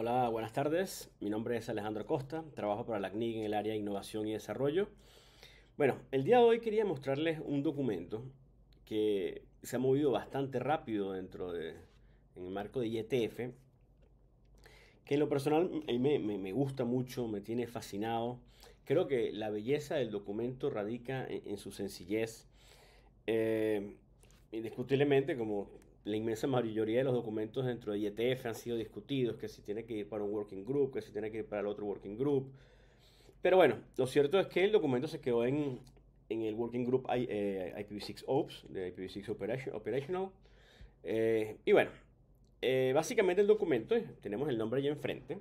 Hola, buenas tardes. Mi nombre es Alejandro Costa, trabajo para la CNIG en el área de innovación y desarrollo. Bueno, el día de hoy quería mostrarles un documento que se ha movido bastante rápido dentro de en el marco de IETF, que en lo personal me, gusta mucho, me tiene fascinado. Creo que la belleza del documento radica en, su sencillez. Eh, indiscutiblemente, como la inmensa mayoría de los documentos dentro de IETF han sido discutidos, que si tiene que ir para un working group, que si tiene que ir para el otro working group. Pero bueno, lo cierto es que el documento se quedó en, el working group IPv6 eh, Ops, de IPv6 Operational. Eh, y bueno, eh, básicamente el documento, tenemos el nombre allí enfrente,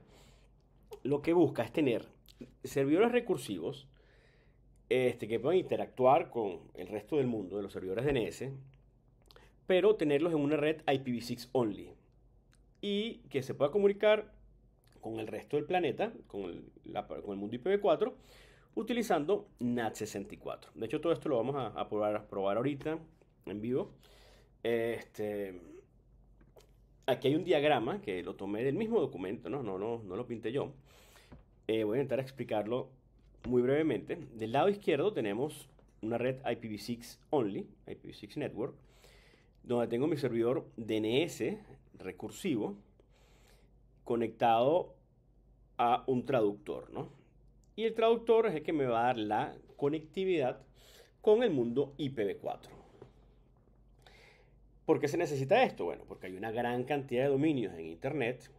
lo que busca es tener servidores recursivos este, que puedan interactuar con el resto del mundo de los servidores DNS pero tenerlos en una red IPv6 only y que se pueda comunicar con el resto del planeta, con el, con el mundo IPv4, utilizando NAT64. De hecho, todo esto lo vamos a, probar, probar ahorita en vivo. Este, aquí hay un diagrama que lo tomé del mismo documento, no, no, no, no lo pinté yo. Eh, voy a intentar explicarlo muy brevemente. Del lado izquierdo tenemos una red IPv6 only, IPv6 network donde tengo mi servidor DNS recursivo conectado a un traductor, ¿no? Y el traductor es el que me va a dar la conectividad con el mundo IPv4. ¿Por qué se necesita esto? Bueno, porque hay una gran cantidad de dominios en Internet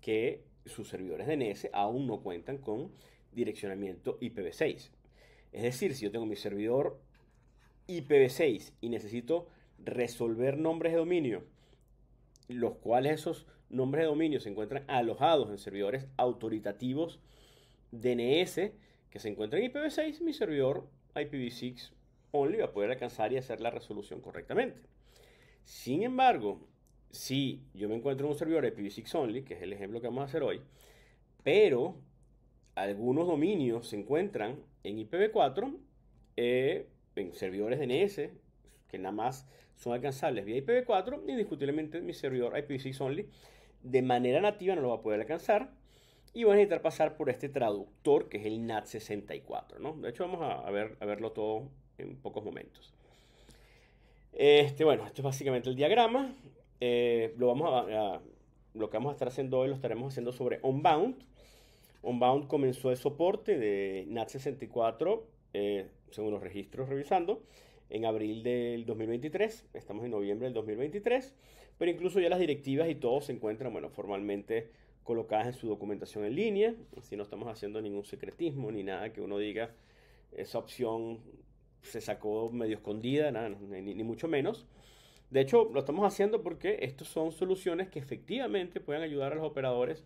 que sus servidores DNS aún no cuentan con direccionamiento IPv6. Es decir, si yo tengo mi servidor IPv6 y necesito resolver nombres de dominio, los cuales esos nombres de dominio se encuentran alojados en servidores autoritativos DNS que se encuentran en IPv6, mi servidor IPv6 only va a poder alcanzar y hacer la resolución correctamente. Sin embargo, si yo me encuentro en un servidor IPv6 only, que es el ejemplo que vamos a hacer hoy, pero algunos dominios se encuentran en IPv4, eh, en servidores DNS que nada más son alcanzables vía IPv4, indiscutiblemente mi servidor IPv6 only de manera nativa no lo va a poder alcanzar y voy a necesitar pasar por este traductor que es el NAT64, ¿no? De hecho vamos a, ver, a verlo todo en pocos momentos. Este, bueno, esto es básicamente el diagrama. Eh, lo, vamos a, lo que vamos a estar haciendo hoy lo estaremos haciendo sobre Onbound. Onbound comenzó el soporte de NAT64, eh, según los registros revisando, en abril del 2023, estamos en noviembre del 2023, pero incluso ya las directivas y todo se encuentran, bueno, formalmente colocadas en su documentación en línea, así no estamos haciendo ningún secretismo ni nada que uno diga esa opción se sacó medio escondida, nada, ni, mucho menos. De hecho, lo estamos haciendo porque estas son soluciones que efectivamente pueden ayudar a los operadores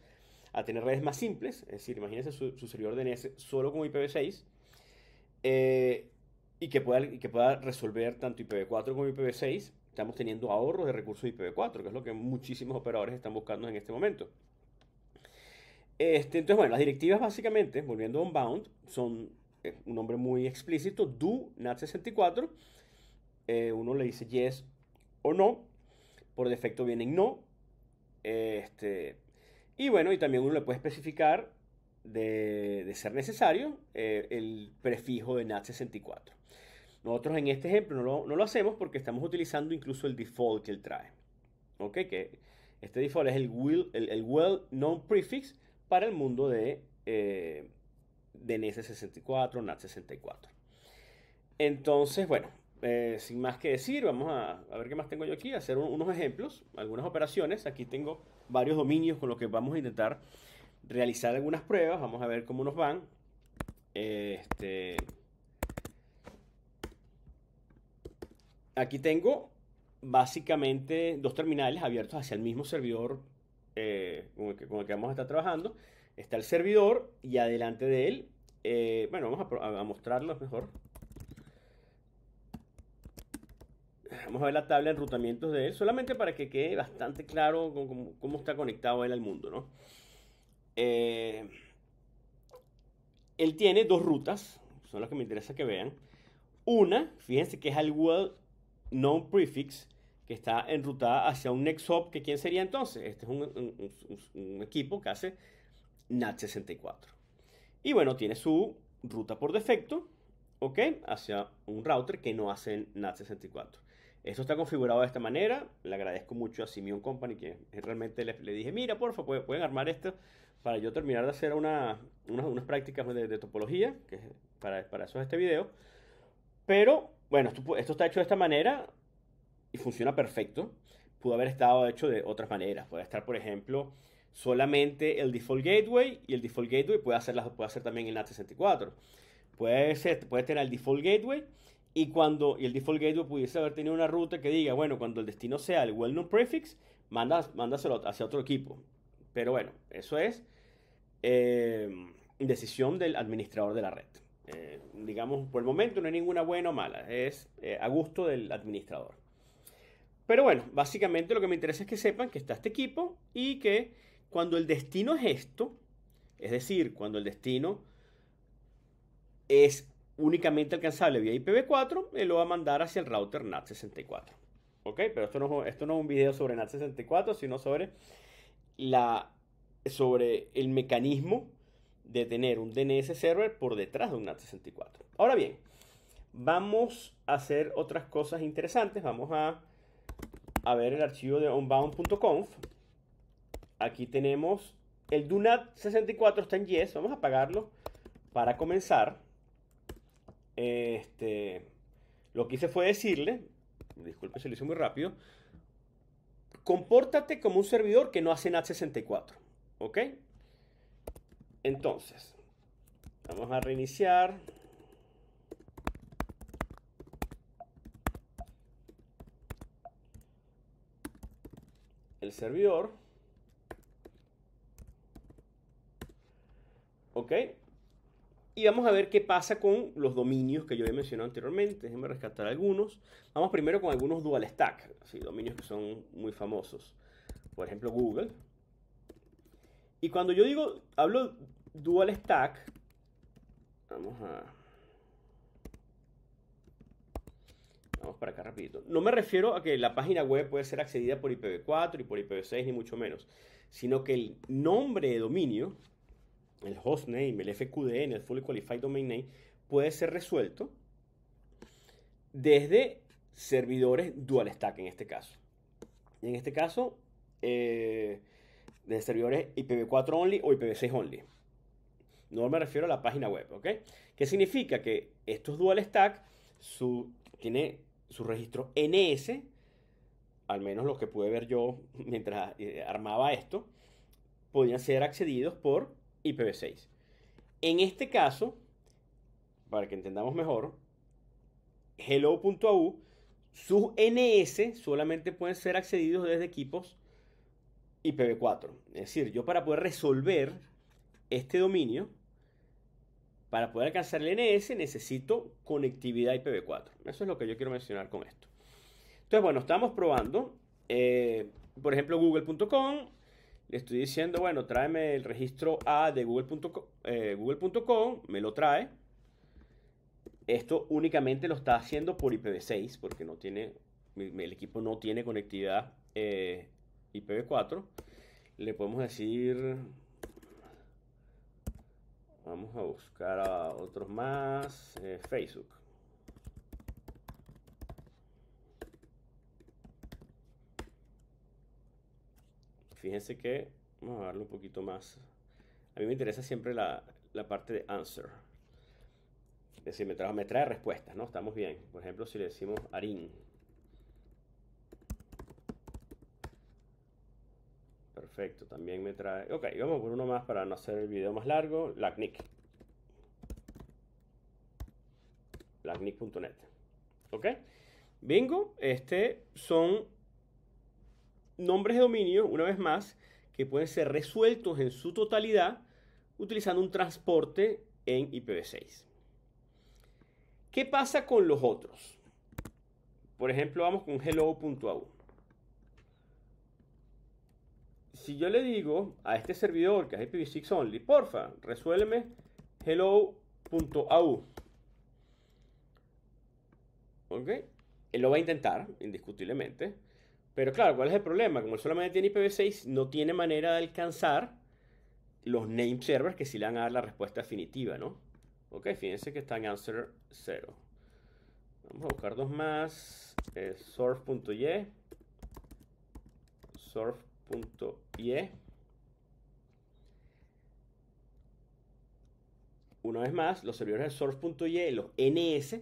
a tener redes más simples, es decir, imagínense su, su servidor DNS solo con IPv6, eh, y que pueda, resolver tanto IPv4 como IPv6, estamos teniendo ahorros de recursos IPv4, que es lo que muchísimos operadores están buscando en este momento. Este, entonces, bueno, las directivas básicamente, volviendo a Unbound, son eh, un nombre muy explícito, do NAT64, eh, uno le dice yes o no, por defecto vienen no, este, y bueno, y también uno le puede especificar de, ser necesario, eh, el prefijo de NAT64. Nosotros en este ejemplo no lo, hacemos porque estamos utilizando incluso el default que él trae. ¿Ok? Que este default es el, will, el, well-known prefix para el mundo de, eh, de 64 NAT64. Entonces, bueno, eh, sin más que decir, vamos a, ver qué más tengo yo aquí, hacer unos ejemplos, algunas operaciones. Aquí tengo varios dominios con los que vamos a intentar realizar algunas pruebas, vamos a ver cómo nos van. Este, aquí tengo básicamente dos terminales abiertos hacia el mismo servidor eh, con, el que, vamos a estar trabajando. Está el servidor y adelante de él, eh, bueno, vamos a, mostrarlo mejor. Vamos a ver la tabla de enrutamientos de él, solamente para que quede bastante claro cómo, cómo está conectado él al mundo, ¿no? Eh, él tiene dos rutas, son las que me interesa que vean. Una, fíjense que es el well known prefix, que está enrutada hacia un next hop, que quién sería entonces. Este es un, equipo que hace NAT64. Y bueno, tiene su ruta por defecto, ¿ok? Hacia un router que no hace NAT64. Esto está configurado de esta manera. Le agradezco mucho a Simeon Company, que realmente le, dije, mira, porfa, favor, pueden armar esto para yo terminar de hacer unas, prácticas de, topología, que para, para eso es este video. Pero, bueno, esto, está hecho de esta manera y funciona perfecto. Pudo haber estado hecho de otras maneras. Puede estar, por ejemplo, solamente el default gateway y el default gateway puede hacer, puede hacer también el NAT64. Puede, ser, puede tener el default gateway y cuando el default gateway pudiese haber tenido una ruta que diga, bueno, cuando el destino sea el well-known prefix, mándaselo hacia otro equipo. Pero bueno, eso es indecisión em, decisión del administrador de la red. Eh, digamos, por el momento no hay ninguna buena o mala, es eh, a gusto del administrador. Pero bueno, básicamente lo que me interesa es que sepan que está este equipo y que cuando el destino es esto, es decir, cuando el destino es únicamente alcanzable vía IPv4, él lo va a mandar hacia el router NAT64. ¿Ok? Pero esto no, esto no es un video sobre NAT64, sino sobre la, sobre el mecanismo de tener un DNS server por detrás de un NAT64. Ahora bien, vamos a hacer otras cosas interesantes. Vamos a, ver el archivo de onbound.conf. Aquí tenemos el DUNAT64 está en yes. Vamos a apagarlo para comenzar. Este, lo que hice fue decirle, disculpen se lo hice muy rápido, compórtate como un servidor que no hace NAT64, ¿ok? Entonces, vamos a reiniciar. El servidor. ¿Ok? vamos a ver qué pasa con los dominios que yo he mencionado anteriormente. Déjenme rescatar algunos. Vamos primero con algunos dual stack, dominios que son muy famosos. Por ejemplo, Google. Y cuando yo digo, hablo dual stack, vamos a... Vamos para acá rapidito. No me refiero a que la página web puede ser accedida por IPv4 y por IPv6, ni mucho menos, sino que el nombre de dominio el hostname, el FQDN, e el Fully Qualified Domain Name, puede ser resuelto desde servidores dual stack en este caso. Y en este caso, desde eh, servidores IPv4 only o IPv6 only. No me refiero a la página web, ¿ok? ¿Qué significa? Que estos dual stack su, tiene su registro NS, al menos lo que pude ver yo mientras eh, armaba esto, podían ser accedidos por IPv6. En este caso, para que entendamos mejor, hello.au, sus NS solamente pueden ser accedidos desde equipos IPv4. Es decir, yo para poder resolver este dominio, para poder alcanzar el NS necesito conectividad IPv4. Eso es lo que yo quiero mencionar con esto. Entonces, bueno, estamos probando, eh, por ejemplo, google.com, le estoy diciendo, bueno, tráeme el registro A de google.com, eh, me lo trae. Esto únicamente lo está haciendo por IPv6, porque no tiene, el equipo no tiene conectividad eh, IPv4. Le podemos decir, vamos a buscar a otros más, eh, Facebook. Fíjense que vamos a darle un poquito más. A mí me interesa siempre la, parte de answer. Es decir, me trae, me trae respuestas, ¿no? Estamos bien. Por ejemplo, si le decimos harín. Perfecto, también me trae... Ok, vamos por uno más para no hacer el video más largo. LACNIC. LACNIC.net. Ok. Bingo, este son nombres de dominio, una vez más, que pueden ser resueltos en su totalidad utilizando un transporte en IPv6. ¿Qué pasa con los otros? Por ejemplo, vamos con hello.au. Si yo le digo a este servidor que es IPv6 only, porfa, resuélveme hello.au. ¿Ok? Él lo va a intentar, indiscutiblemente. Pero claro, ¿cuál es el problema? Como él solamente tiene IPv6, no tiene manera de alcanzar los name servers que sí le van a dar la respuesta definitiva, ¿no? Ok, fíjense que está en answer 0. Vamos a buscar dos más. Eh, surf.y. Surf.y. Una vez más, los servidores de surf.y, los NS,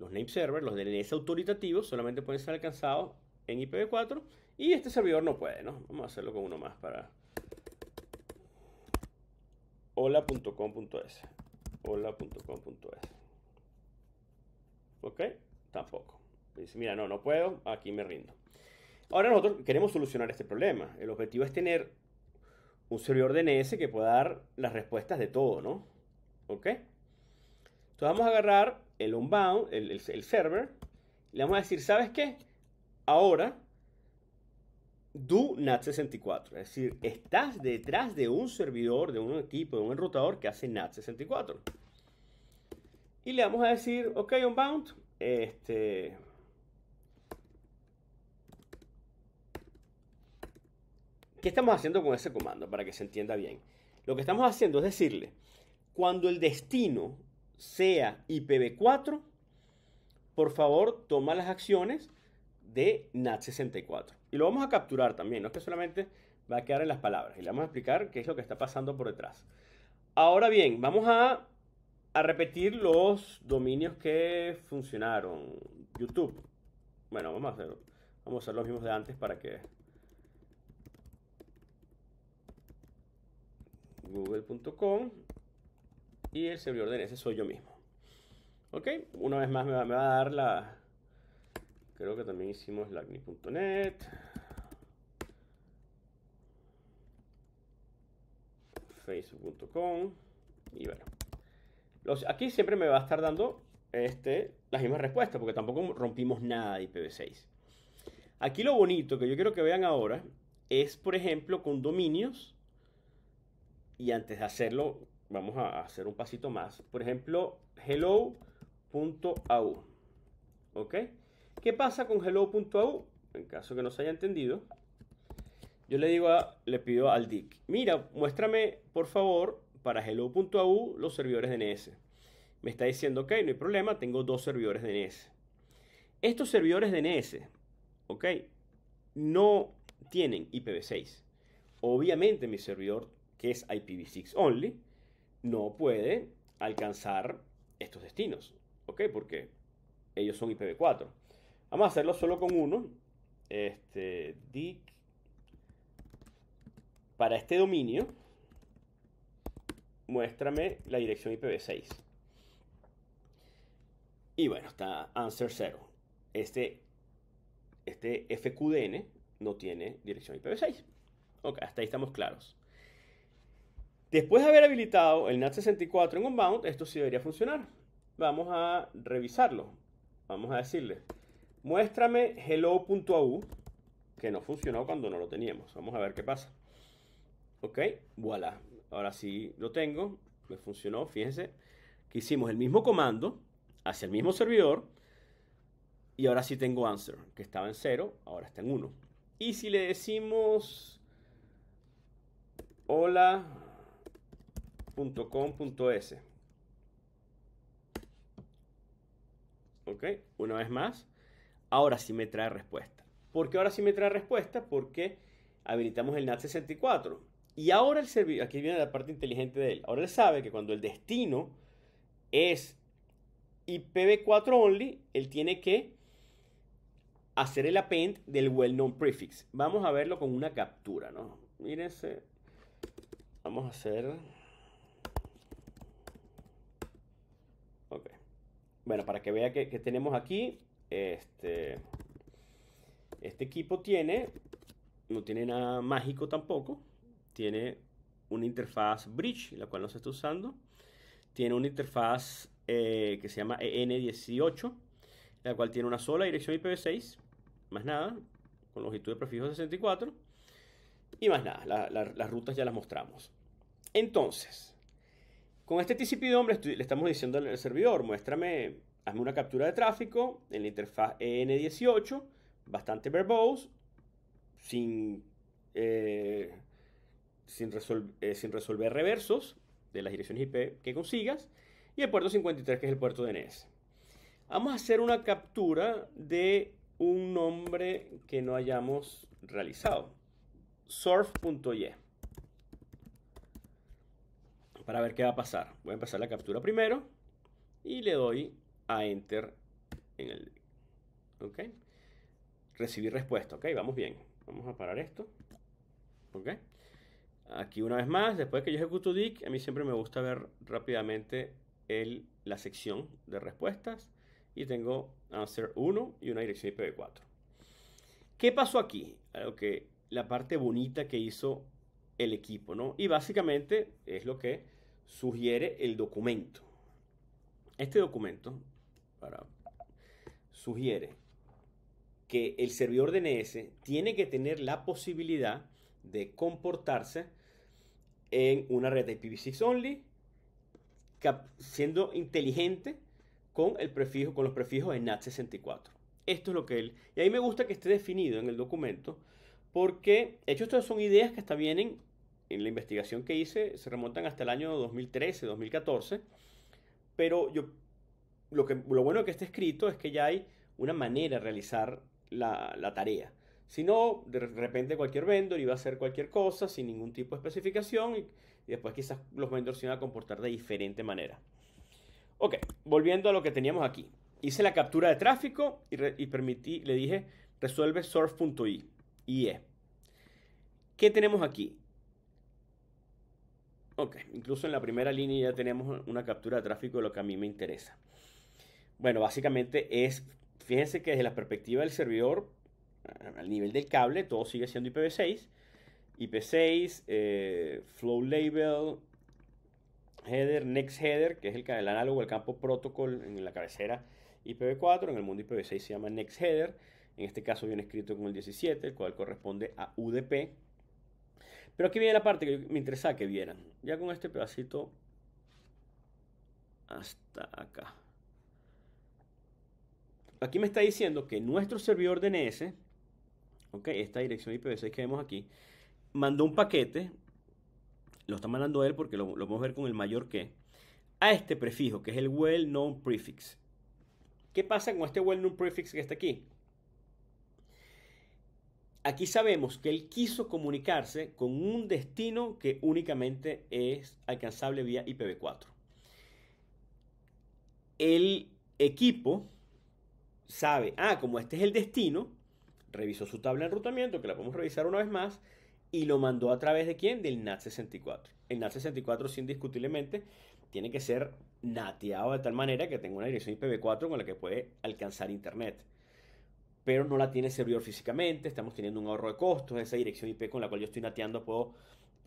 los name servers, los DNS autoritativos, solamente pueden ser alcanzados en IPv4 y este servidor no puede, ¿no? Vamos a hacerlo con uno más para hola.com.es hola.com.es ¿Ok? Tampoco. Dice, mira, no, no puedo, aquí me rindo. Ahora nosotros queremos solucionar este problema. El objetivo es tener un servidor DNS que pueda dar las respuestas de todo, ¿no? ¿Ok? Entonces vamos a agarrar el unbound el, server, le vamos a decir, ¿sabes qué? Ahora, do NAT64, es decir, estás detrás de un servidor, de un equipo, de un enrutador que hace NAT64. Y le vamos a decir, ok, unbound, este... ¿Qué estamos haciendo con ese comando para que se entienda bien? Lo que estamos haciendo es decirle, cuando el destino sea IPv4, por favor toma las acciones de NAT64. Y lo vamos a capturar también, no es que solamente va a quedar en las palabras. Y le vamos a explicar qué es lo que está pasando por detrás. Ahora bien, vamos a, repetir los dominios que funcionaron. YouTube. Bueno, vamos a hacer, vamos a hacer los mismos de antes para que... Google.com y el servidor de ese soy yo mismo. ¿Ok? Una vez más me va a dar la, Creo que también hicimos lagni.net. Facebook.com. Y bueno. aquí siempre me va a estar dando este, las mismas respuestas, porque tampoco rompimos nada de IPv6. Aquí lo bonito que yo quiero que vean ahora es, por ejemplo, con dominios. Y antes de hacerlo, vamos a hacer un pasito más. Por ejemplo, hello.au. ¿Ok? ¿Qué pasa con hello.au? En caso que no se haya entendido, yo le digo le pido al DIC, mira, muéstrame por favor para hello.au los servidores DNS. Me está diciendo, ok, no hay problema, tengo dos servidores DNS. Estos servidores DNS, ok, no tienen IPv6. Obviamente mi servidor, que es IPv6 only, no puede alcanzar estos destinos, ok, porque ellos son IPv4. Vamos a hacerlo solo con uno. Este, para este dominio, muéstrame la dirección IPv6. Y bueno, está answer 0. Este, este FQDN no tiene dirección IPv6. Ok, hasta ahí estamos claros. Después de haber habilitado el NAT64 en Unbound, esto sí debería funcionar. Vamos a revisarlo. Vamos a decirle Muéstrame hello.au, que no funcionó cuando no lo teníamos. Vamos a ver qué pasa. Ok, voilà. Ahora sí lo tengo, me funcionó, fíjense. Que hicimos el mismo comando hacia el mismo servidor. Y ahora sí tengo answer, que estaba en 0, ahora está en 1. Y si le decimos hola.com.s. Ok, una vez más ahora sí me trae respuesta. ¿Por qué ahora sí me trae respuesta? Porque habilitamos el NAT64. Y ahora el servidor, aquí viene la parte inteligente de él, ahora él sabe que cuando el destino es IPv4 only, él tiene que hacer el append del well-known prefix. Vamos a verlo con una captura, ¿no? Mírense, vamos a hacer... Ok. Bueno, para que vea que, que tenemos aquí, este, este equipo tiene, no tiene nada mágico tampoco, tiene una interfaz bridge, la cual no se está usando, tiene una interfaz eh, que se llama EN18, la cual tiene una sola dirección IPv6, más nada, con longitud de prefijo 64, y más nada, las rutas ya las mostramos. Entonces, con este TCP de hombre le estamos diciendo al servidor, muéstrame hazme una captura de tráfico en la interfaz EN18, bastante verbose, sin, eh, sin, eh, sin resolver reversos de las direcciones IP que consigas, y el puerto 53, que es el puerto DNS. Vamos a hacer una captura de un nombre que no hayamos realizado, surf.ye, para ver qué va a pasar. Voy a empezar la captura primero y le doy a Enter en el... ¿Ok? Recibir respuesta. ¿Ok? Vamos bien. Vamos a parar esto. ¿Ok? Aquí una vez más, después que yo ejecuto DIC, a mí siempre me gusta ver rápidamente el, la sección de respuestas. Y tengo answer 1 y una dirección IPv4. ¿Qué pasó aquí? Lo que la parte bonita que hizo el equipo, ¿no? Y básicamente es lo que sugiere el documento. Este documento sugiere que el servidor DNS tiene que tener la posibilidad de comportarse en una red IPv6 only, siendo inteligente con, el prefijo, con los prefijos de NAT64. Esto es lo que él... Y ahí me gusta que esté definido en el documento, porque, de hecho, estas son ideas que hasta vienen en la investigación que hice, se remontan hasta el año 2013, 2014, pero yo lo, que, lo bueno que está escrito es que ya hay una manera de realizar la, tarea. Si no, de repente cualquier vendor iba a hacer cualquier cosa sin ningún tipo de especificación y, después quizás los vendors se iban a comportar de diferente manera. Ok, volviendo a lo que teníamos aquí. Hice la captura de tráfico y, permití, le dije resuelve surf.ie. ¿Qué tenemos aquí? Ok, incluso en la primera línea ya tenemos una captura de tráfico de lo que a mí me interesa. Bueno, básicamente es, fíjense que desde la perspectiva del servidor, al nivel del cable, todo sigue siendo IPv6. IP6, eh, Flow Label, Header, Next Header, que es el, el análogo del campo protocol en la cabecera IPv4, en el mundo IPv6 se llama Next Header, en este caso viene escrito con el 17, el cual corresponde a UDP. Pero aquí viene la parte que me interesaba que vieran, ya con este pedacito hasta acá aquí me está diciendo que nuestro servidor DNS, ok, esta dirección IPv6 que vemos aquí, mandó un paquete, lo está mandando él porque lo, lo vamos a ver con el mayor que, a este prefijo, que es el well-known prefix. ¿Qué pasa con este well-known prefix que está aquí? Aquí sabemos que él quiso comunicarse con un destino que únicamente es alcanzable vía IPv4. El equipo sabe, ah, como este es el destino, revisó su tabla de enrutamiento, que la podemos revisar una vez más, y lo mandó a través de quién? Del NAT64. El NAT64, sin discutiblemente, tiene que ser nateado de tal manera que tenga una dirección IPv4 con la que puede alcanzar Internet. Pero no la tiene servidor físicamente, estamos teniendo un ahorro de costos, esa dirección IP con la cual yo estoy nateando puedo,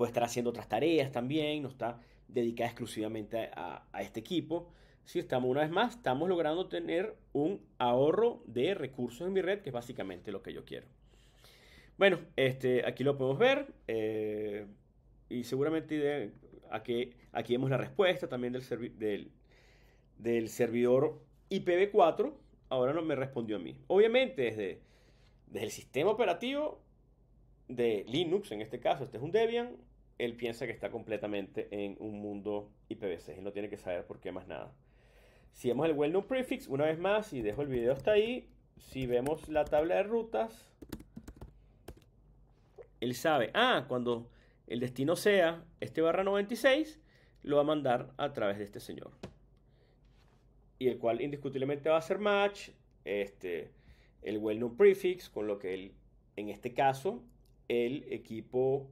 estar haciendo otras tareas también, no está dedicada exclusivamente a, a este equipo si estamos una vez más, estamos logrando tener un ahorro de recursos en mi red, que es básicamente lo que yo quiero. Bueno, este, aquí lo podemos ver eh, y seguramente aquí, vemos la respuesta también del, servidor IPv4. Ahora no me respondió a mí. Obviamente desde, el sistema operativo de Linux, en este caso, este es un Debian, él piensa que está completamente en un mundo IPv6 y no tiene que saber por qué más nada. Si vemos el well known prefix, una vez más, y dejo el video hasta ahí, si vemos la tabla de rutas, él sabe, ah, cuando el destino sea este barra 96, lo va a mandar a través de este señor. Y el cual indiscutiblemente va a ser match, este, el well known prefix, con lo que él, en este caso, el equipo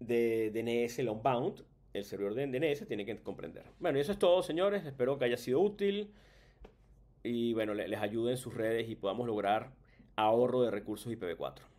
de DNS unbound el servidor de DNS tiene que comprender. Bueno, y eso es todo, señores. Espero que haya sido útil y bueno, les ayude en sus redes y podamos lograr ahorro de recursos IPv4.